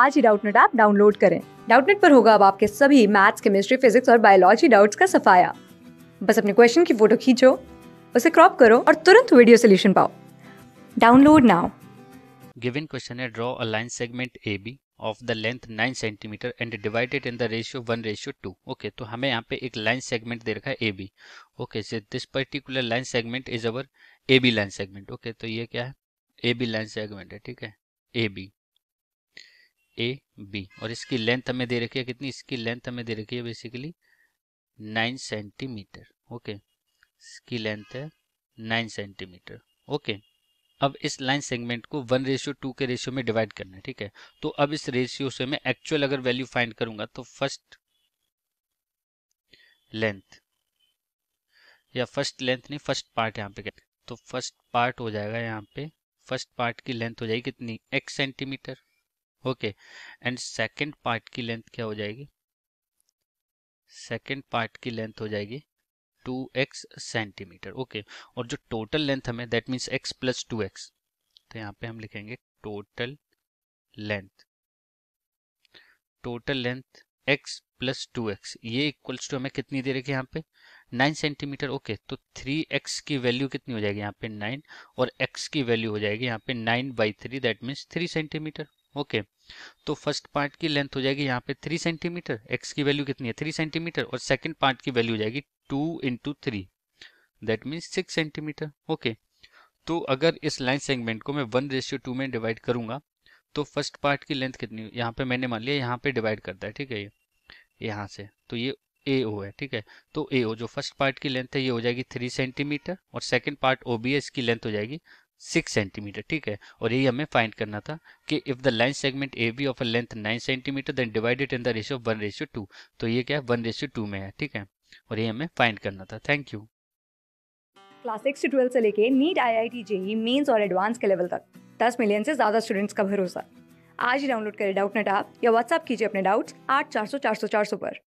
आज ही Doubtnut app download करें डाउटनेट पर होगा अब आपके सभी मैथ्स केमिस्ट्री फिजिक्स और बायोलॉजी डाउट्स का सफाया बस अपने क्वेश्चन की फोटो खींचो उसे क्रॉप करो और तुरंत वीडियो सोल्यूशन पाओ डाउनलोड नाउ गिवन क्वेश्चन है draw a line segment A B of the length 9 centimetre and divided in the ratio 1 ratio 2 okay तो हमें यहाँ पे एक लाइन सेगमेंट दे रखा है A B okay so this particular line segment is our A B line segment okay तो ये क्या है ए बी लाइन सेगमेंट है ठीक है ए बी ए बी और इसकी लेंथ हमें दे रखी है कितनी इसकी लेंथ हमें दे रखी है बेसिकली नाइन सेंटीमीटर ओके इसकी लेंथ है नाइन सेंटीमीटर ओके अब इस लाइन सेगमेंट को वन रेशियो टू के रेशियो में डिवाइड करना है ठीक है तो अब इस रेशियो से मैं एक्चुअल अगर वैल्यू फाइंड करूंगा तो फर्स्ट लेंथ या फर्स्ट लेंथ नहीं फर्स्ट पार्ट यहाँ पे क्या तो फर्स्ट पार्ट हो जाएगा यहाँ पे फर्स्ट पार्ट की लेंथ हो जाएगी कितनी x centimetre okay and second part की लेंथ क्या हो जाएगी सेकंड पार्ट की लेंथ हो जाएगी 2x सेंटीमीटर ओके और जो टोटल लेंथ हमें that means x plus two तो यहाँ पे हम लिखेंगे total length total length x plus two ये इक्वल्स टू हमें कितनी दे रखी है यहाँ पे 9 सेंटीमीटर ओके तो 3x की वैल्यू कितनी हो जाएगी यहाँ पे 9 और x की वैल्यू हो जाएगी यहाँ पे 9 by three that means 3 centimetre okay तो फर्स्ट पार्ट की लेंथ हो जाएगी यहाँ पे थ्री सेंटीमीटर एक्स की वैल्यू कितनी है थ्री सेंटीमीटर और सेकेंड पार्ट की वैल्यू हो जाएगी two into three that means six centimetre okay तो अगर इस लाइन सेगमेंट को मैं वन रेशियो टू में डिवाइड करूंगा तो फर्स्ट पार्ट की लेंथ कितनी यहाँ पे मैंने मान लिया यहाँ पे डिवाइड करता है ठीक है ये यहाँ से तो ये ए ओ है ठीक है तो ए ओ जो फर्स्ट पार्ट की लेंथ है ये हो जाएगी थ्री सेंटीमीटर और second part O B S की लेंथ हो जाएगी सिक्स सेंटीमीटर ठीक है और यही हमें फाइंड करना था कि if the line segment A B of a length nine centimetre then divided in the ratio one ratio two तो ये क्या है वन रेशियो टू में है ठीक है और ये हमें फाइंड करना था थैंक यू क्लास सिक्स से ट्वेल्थ से लेके NEET I I T JEE Mains और एडवांस के लेवल तक दस मिलियन से ज़्यादा स्टूडेंट्स का भरोसा आज ही डाउनलोड करें डाउट नेट आप या व्हाट्सअप कीजिए अपने डाउट्स आठ चार सौ चार सौ चार सौ पर